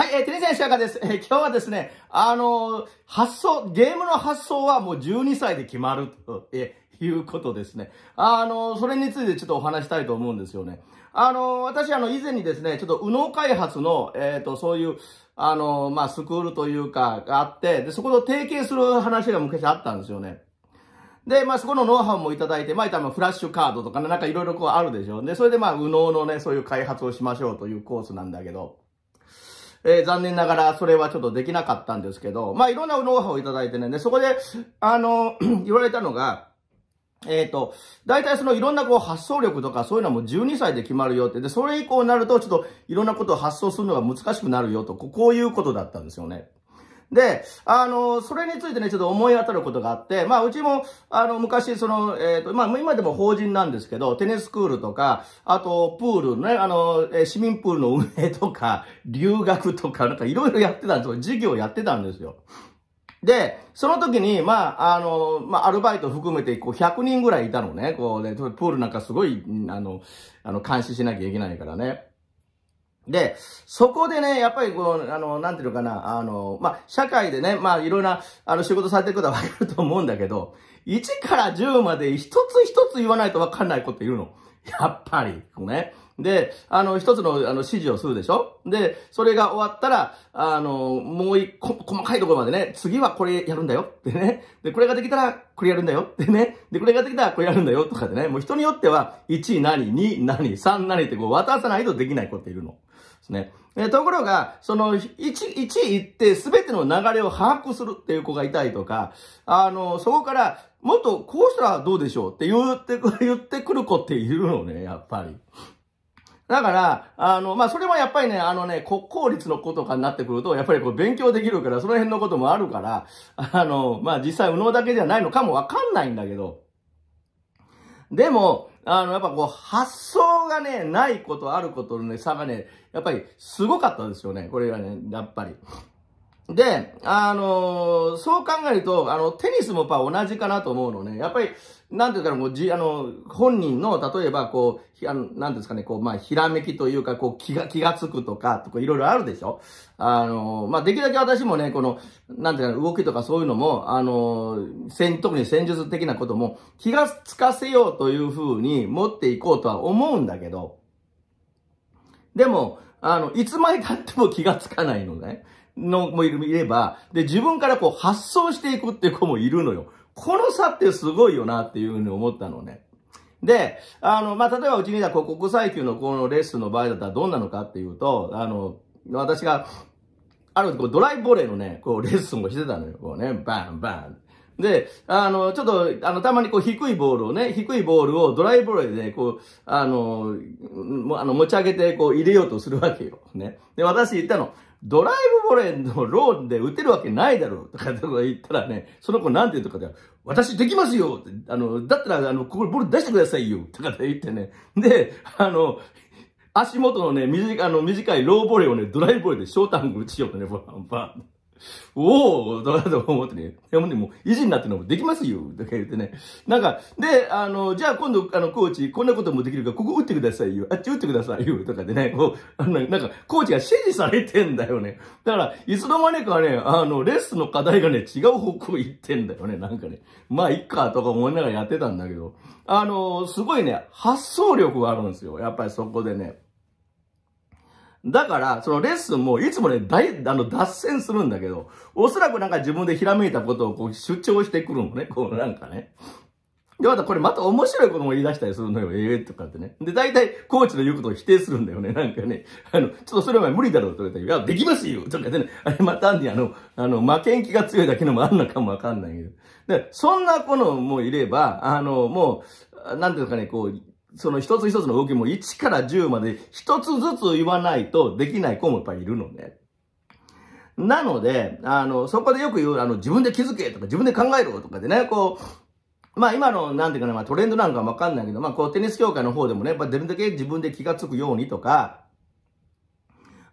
はい、えー、テニス選手です。えー、今日はですね、あのー、発想、ゲームの発想はもう12歳で決まると、えー、いうことですね。あのー、それについてちょっとお話したいと思うんですよね。あの私、あの、以前にですね、ちょっと、右脳開発の、えっ、と、そういう、あのまあ、スクールというか、があって、で、そこと提携する話が昔あったんですよね。で、まあ、そこのノウハウもいただいて、まあ、いたまフラッシュカードとかね、なんかいろいろこうあるでしょ。う。で、それでまあ、右脳のね、そういう開発をしましょうというコースなんだけど、えー、残念ながらそれはちょっとできなかったんですけど、まあいろんなノウハウをいただいてね、で、そこで、あの、言われたのが、えっ、ー、と、大体そのいろんなこう発想力とかそういうのはもう12歳で決まるよって。で、それ以降になるとちょっといろんなことを発想するのが難しくなるよと、こういうことだったんですよね。で、あの、それについてね、ちょっと思い当たることがあって、まあ、うちも、あの、昔、その、えっ、ー、と、まあ、今でも法人なんですけど、テニスクールとか、あと、プールね、あの、え市民プールの運営とか、留学とか、なんかいろいろやってたんですよ。授業やってたんですよ。で、その時に、まあ、あの、まあ、アルバイト含めて、こう、100人ぐらいいたのね。こうね、プールなんかすごい、あの、あの、監視しなきゃいけないからね。で、そこでね、やっぱりこう、あの、なんていうのかな、あの、まあ、社会でね、まあ、いろんな、あの、仕事されてることはわかると思うんだけど、1から10まで一つ一つ言わないとわかんないこと言うの。やっぱり、ね。で、あの、一つの、あの、指示をするでしょで、それが終わったら、あの、もう一個、細かいところまでね、次はこれやるんだよってね。で、これができたら、これやるんだよってね。で、これができたら、これやるんだよとかでね。もう人によっては、1何、2何、3何ってこう渡さないとできない子っているの。ですね。えところが、その、一、一行って全ての流れを把握するっていう子がいたりとか、あの、そこから、もっとこうしたらどうでしょうって言ってく、言ってくる子っているのね、やっぱり。だから、あの、まあ、それもやっぱりね、あのね、国公立の子とかになってくると、やっぱりこう勉強できるから、その辺のこともあるから、あの、まあ、実際、右脳だけじゃないのかもわかんないんだけど。でも、あの、やっぱこう、発想がね、ないことあることのね、差がね、やっぱりすごかったですよね。これがね、やっぱり。で、あのー、そう考えると、あの、テニスもやっぱ同じかなと思うのね。やっぱり、なんていうか、もう、じ、あの、本人の、例えば、こう、あの、なんですかね、こう、まあ、ひらめきというか、こう、気が、気がつくとか、とか、いろいろあるでしょあのまあ、できるだけ私もね、この、なんていうか、動きとかそういうのも、あの戦、特に戦術的なことも、気がつかせようというふうに持っていこうとは思うんだけど、でも、あの、いつまで経っても気がつかないのね。のもいれば、で、自分からこう発想していくっていう子もいるのよ。この差ってすごいよなっていうふうに思ったのね。で、あの、まあ、例えばうちにはこ国際級のこのレッスンの場合だったらどんなのかっていうと、あの、私が、あるこうドライブボレーのね、こうレッスンをしてたのよ。こうね、バンバン。で、あの、ちょっと、あの、たまにこう、低いボールをね、低いボールをドライブボーで、こう、あの、もあの持ち上げて、こう、入れようとするわけよ。ね。で、私言ったの、ドライブボレーのローンで打てるわけないだろうとか言ったらね、その子なんて言うとかで、私できますよあの、だったら、あの、ここボール出してくださいよとか言ってね。で、あの、足元のね、短い、あの、短いローボレーをね、ドライブボレーでショータング打ちようとね、バンバン。おおだなと思ってね。でもね、もう、意地になってのもできますよとか言ってね。なんか、で、あの、じゃあ今度、あの、コーチ、こんなこともできるから、ここ打ってくださいよ。あっち打ってくださいよ。とかでね、こう、あの、なんか、コーチが指示されてんだよね。だから、いつの間にかね、あの、レッスンの課題がね、違う方向行ってんだよね。なんかね。まあ、いっか、とか思いながらやってたんだけど。あの、すごいね、発想力があるんですよ。やっぱりそこでね。だから、そのレッスンも、いつもね、大、あの、脱線するんだけど、おそらくなんか自分でひらめいたことをこう主張してくるのね、こうなんかね。で、またこれまた面白いことも言い出したりするのよ。ええー、とかってね。で、大体、コーチの言うことを否定するんだよね。なんかね、あの、ちょっとそれは無理だろうとか言ったら、いや、できますよとかってね、あれまたあの、あの、負けん気が強いだけのもあんのかもわかんないけど。で、そんな子のもいれば、あの、もう、なんていうかね、こう、その一つ一つの動きも1から10まで一つずつ言わないとできない子もやっぱりいるのね。なので、あの、そこでよく言う、あの、自分で気づけとか自分で考えろとかでね、こう、まあ今の、なんていうかね、まあトレンドなんかわかんないけど、まあこうテニス協会の方でもね、やっぱできるだけ自分で気がつくようにとか、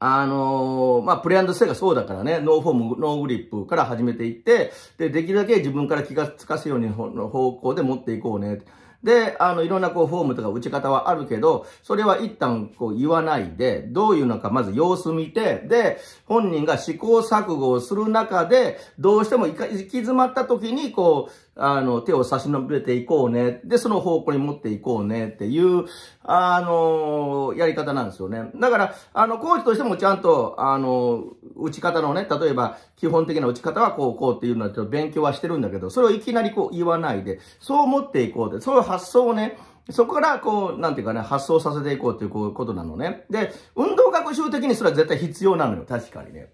あのー、まあ、プレドステがそうだからね、ノーフォーム、ノーグリップから始めていって、で、できるだけ自分から気がつかすようにの方向で持っていこうね。で、あの、いろんなこう、フォームとか打ち方はあるけど、それは一旦こう言わないで、どういうのかまず様子見て、で、本人が試行錯誤をする中で、どうしても行き詰まった時に、こう、あの、手を差し伸べていこうね。で、その方向に持っていこうねっていう、あの、やり方なんですよね。だから、あの、コーチとしてもちゃんと、あの、打ち方のね、例えば、基本的な打ち方はこう、こうっていうのはちょっと勉強はしてるんだけど、それをいきなりこう言わないで、そう持っていこうって、そういう発想をね、そこから、こう、なんていうかね、発想させていこうということなのね。で、運動学習的にそれは絶対必要なのよ。確かにね。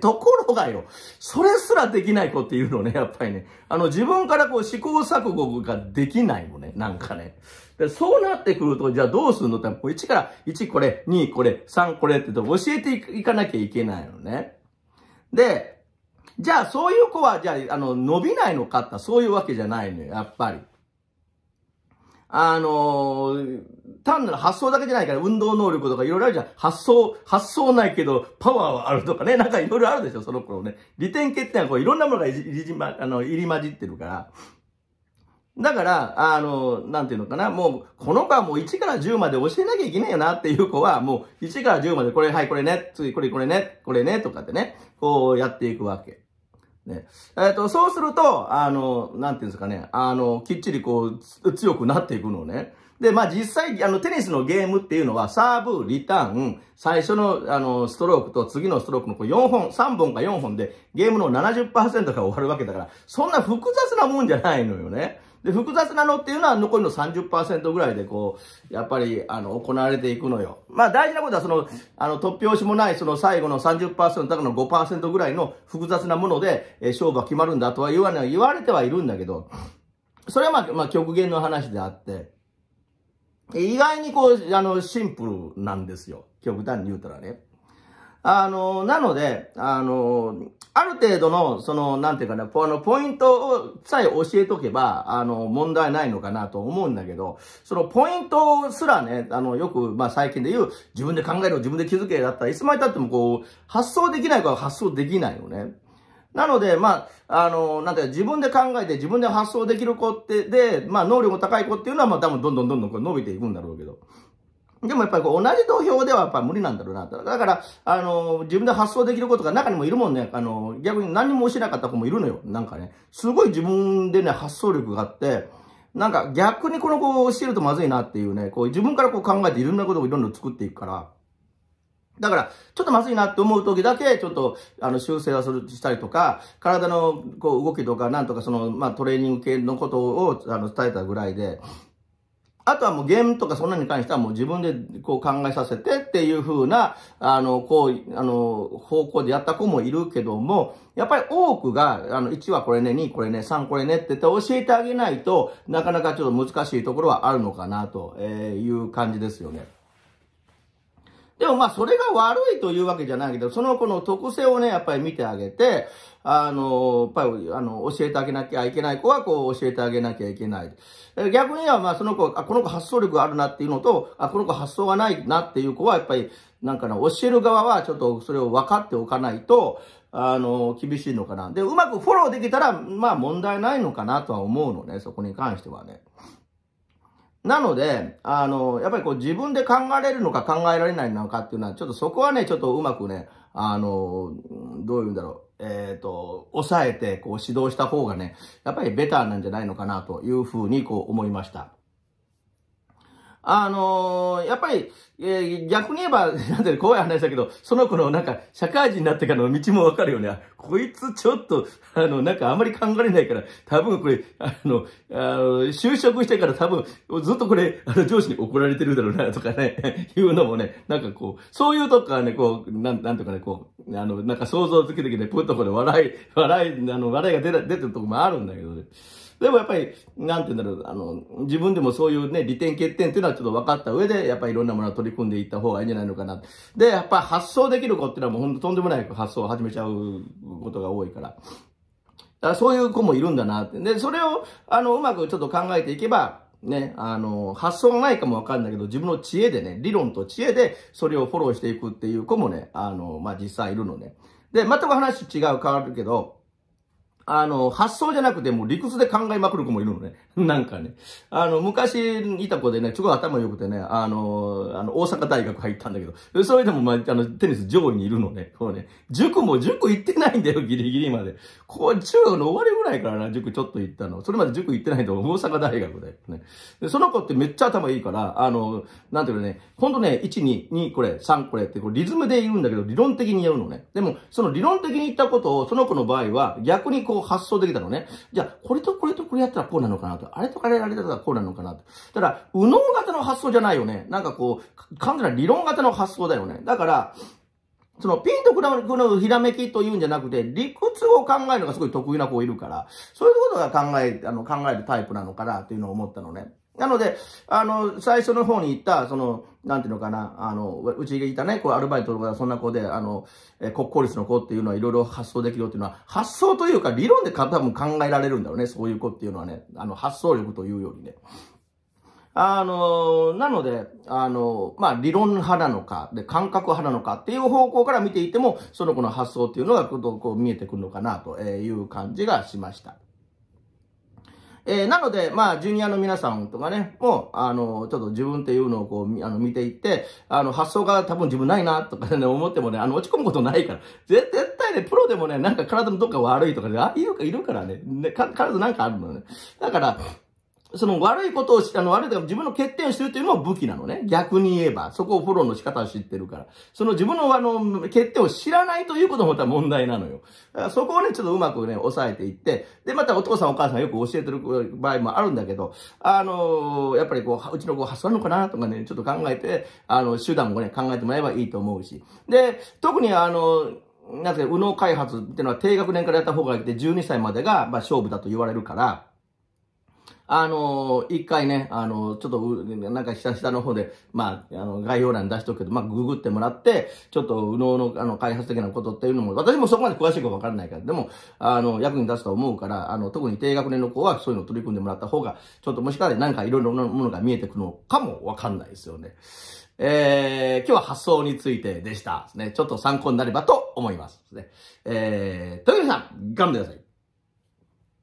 ところがよ、それすらできない子っていうのね、やっぱりね、あの自分からこう試行錯誤ができないのね、なんかね。でそうなってくると、じゃあどうするのって、もう1から、1これ、2これ、3これってと教えていかなきゃいけないのね。で、じゃあそういう子は、じゃあ、あの、伸びないのかってそういうわけじゃないのよ、やっぱり。あのー、単なる発想だけじゃないから、運動能力とかいろいろあるじゃん。発想、発想ないけど、パワーはあるとかね、なんかいろいろあるでしょ、その頃ね。利点欠点はこういろんなものが入り、ま、あの、入り混じってるから。だから、あの、なんていうのかな、もう、この子はもう1から10まで教えなきゃいけないよなっていう子は、もう1から10までこれ、はい、これね、次、これ、これね、これね、とかってね、こうやっていくわけ。ね。えっ、ー、と、そうすると、あの、なんていうんですかね、あの、きっちりこう、強くなっていくのね。で、まあ実際、あの、テニスのゲームっていうのは、サーブ、リターン、最初の、あの、ストロークと次のストロークのこう4本、3本か4本で、ゲームの70%が終わるわけだから、そんな複雑なもんじゃないのよね。で、複雑なのっていうのは残りの30%ぐらいでこう、やっぱり、あの、行われていくのよ。まあ大事なことはその、あの、突拍子もないその最後の30%だからの5%ぐらいの複雑なもので、えー、勝負は決まるんだとは言わない、言われてはいるんだけど、それはまあ、まあ極限の話であって、意外にこう、あの、シンプルなんですよ。極端に言うたらね。あの、なので、あの、ある程度の、その、なんていうかな、あの、ポイントをさえ教えとけば、あの、問題ないのかなと思うんだけど、そのポイントすらね、あの、よく、まあ、最近で言う、自分で考えろ、自分で気づけだったらいつまで経ってもこう、発想できないから発想できないよね。なので、まあ、あの、なんていうか、自分で考えて自分で発想できる子って、で、まあ、能力も高い子っていうのは、まあ、多分どんどんどんどん伸びていくんだろうけど。でもやっぱりこう同じ土俵ではやっぱ無理なんだろうなだから、あの、自分で発想できることが中にもいるもんね。あの、逆に何もしなかった子もいるのよ。なんかね。すごい自分でね、発想力があって、なんか逆にこの子を教えるとまずいなっていうね、こう自分からこう考えていろんなことをいろいろ作っていくから。だから、ちょっとまずいなって思う時だけ、ちょっと、あの、修正はする、したりとか、体の、こう、動きとか、なんとか、その、まあ、トレーニング系のことを、あの、伝えたぐらいで、あとはもうゲームとかそんなに関してはもう自分でこう考えさせてっていう風な、あの、こう、あの、方向でやった子もいるけども、やっぱり多くが、あの、1はこれね、2これね、3これねって言って教えてあげないとなかなかちょっと難しいところはあるのかなという感じですよね。でもまあそれが悪いというわけじゃないけど、その子の特性をね、やっぱり見てあげて、あの、やっぱり、あの、教えてあげなきゃいけない子はこう教えてあげなきゃいけない。逆にはまあその子、あ、この子発想力があるなっていうのと、あ、この子発想がないなっていう子はやっぱり、なんかな、教える側はちょっとそれを分かっておかないと、あの、厳しいのかな。で、うまくフォローできたら、まあ問題ないのかなとは思うのね、そこに関してはね。なので、あの、やっぱりこう自分で考えれるのか考えられないのかっていうのは、ちょっとそこはね、ちょっとうまくね、あの、どういうんだろう、えっ、ー、と、抑えて、こう指導した方がね、やっぱりベターなんじゃないのかなというふうにこう思いました。あのー、やっぱり、えー、逆に言えば、なんて怖い話だけど、その子のなんか、社会人になってからの道もわかるよね。こいつちょっと、あの、なんかあまり考えないから、多分これ、あの、あの就職してから多分、ずっとこれ、あの、上司に怒られてるだろうな、とかね、いうのもね、なんかこう、そういうとこはね、こう、なん、なんとかね、こう、あの、なんか想像つけてきて、こういうとこで笑い、笑い、あの、笑いが出出てるとこもあるんだけどね。でもやっぱり、なんて言うんだろう、あの、自分でもそういうね、利点欠点っていうのはちょっと分かった上で、やっぱりいろんなものを取り組んでいった方がいいんじゃないのかな。で、やっぱ発想できる子っていうのはもうほんととんでもない発想を始めちゃうことが多いから。だからそういう子もいるんだなって。で、それを、あの、うまくちょっと考えていけば、ね、あの、発想がないかもわかんないけど、自分の知恵でね、理論と知恵で、それをフォローしていくっていう子もね、あの、まあ、実際いるのね。で、全く話違う変わるけど、あの、発想じゃなくてもう理屈で考えまくる子もいるのね。なんかね。あの、昔いた子でね、すごい頭良くてね、あの、あの、大阪大学入ったんだけど、それでもまあ、あの、テニス上位にいるのね。こうね、塾も塾行ってないんだよ、ギリギリまで。こう、中学の終わりぐらいからな、塾ちょっと行ったの。それまで塾行ってないんだよ、大阪大学ね。で、その子ってめっちゃ頭いいから、あの、なんていうのね、ほんとね、1、2、2、これ、3、これって、こうリズムで言うんだけど、理論的にやるのね。でも、その理論的に言ったことを、その子の場合は、逆にこう発想できたのね。じゃあ、これとこれとこれやったらこうなのかなと。あれとあれあれだったらこうなのかなと。ただ、右脳型の発想じゃないよね。なんかこう、完全な理論型の発想だよね。だから、そのピンとくるひらめきというんじゃなくて、理屈を考えるのがすごい得意な子いるから、そういうことが考え、あの、考えるタイプなのかなっていうのを思ったのね。なので、あの、最初の方に行った、その、なんていうのかな、あの、うちにいたね、こう、アルバイトとか、そんな子で、あの、え国公立の子っていうのはいろいろ発想できるっていうのは、発想というか、理論で多分考えられるんだろうね、そういう子っていうのはね、あの、発想力というよりね。あの、なので、あの、まあ、理論派なのか、で、感覚派なのかっていう方向から見ていても、その子の発想っていうのが、こう、見えてくるのかなという感じがしました。えー、なので、まあ、ジュニアの皆さんとかね、もう、あの、ちょっと自分っていうのをこう、あの、見ていって、あの、発想が多分自分ないな、とかね、思ってもね、あの、落ち込むことないから、絶対ね、プロでもね、なんか体のどっか悪いとかああいうかいるからね、ね、か、体なんかあるのね。だから、その悪いことを、あの、悪いとか自分の欠点をしてるというのも武器なのね。逆に言えば。そこをフォローの仕方を知ってるから。その自分のあの、欠点を知らないということもまた問題なのよ。そこをね、ちょっとうまくね、抑えていって、で、またお父さんお母さんよく教えてる場合もあるんだけど、あの、やっぱりこう、うちの子はそうなのかなとかね、ちょっと考えて、あの、手段をね、考えてもらえばいいと思うし。で、特にあの、なぜか、右脳開発っていうのは低学年からやった方がいいって12歳までが、まあ、勝負だと言われるから、あの、一回ね、あの、ちょっと、なんか下下の方で、まあ、あの、概要欄出しとくけど、まあ、ググってもらって、ちょっと、右脳の、あの、開発的なことっていうのも、私もそこまで詳しくわからないから、でも、あの、役に立つと思うから、あの、特に低学年の子はそういうの取り組んでもらった方が、ちょっともしかしたらんかいろいろなものが見えてくるのかもわかんないですよね。えー、今日は発想についてでした。ね、ちょっと参考になればと思います。ね、えー、というさん、頑張ってください。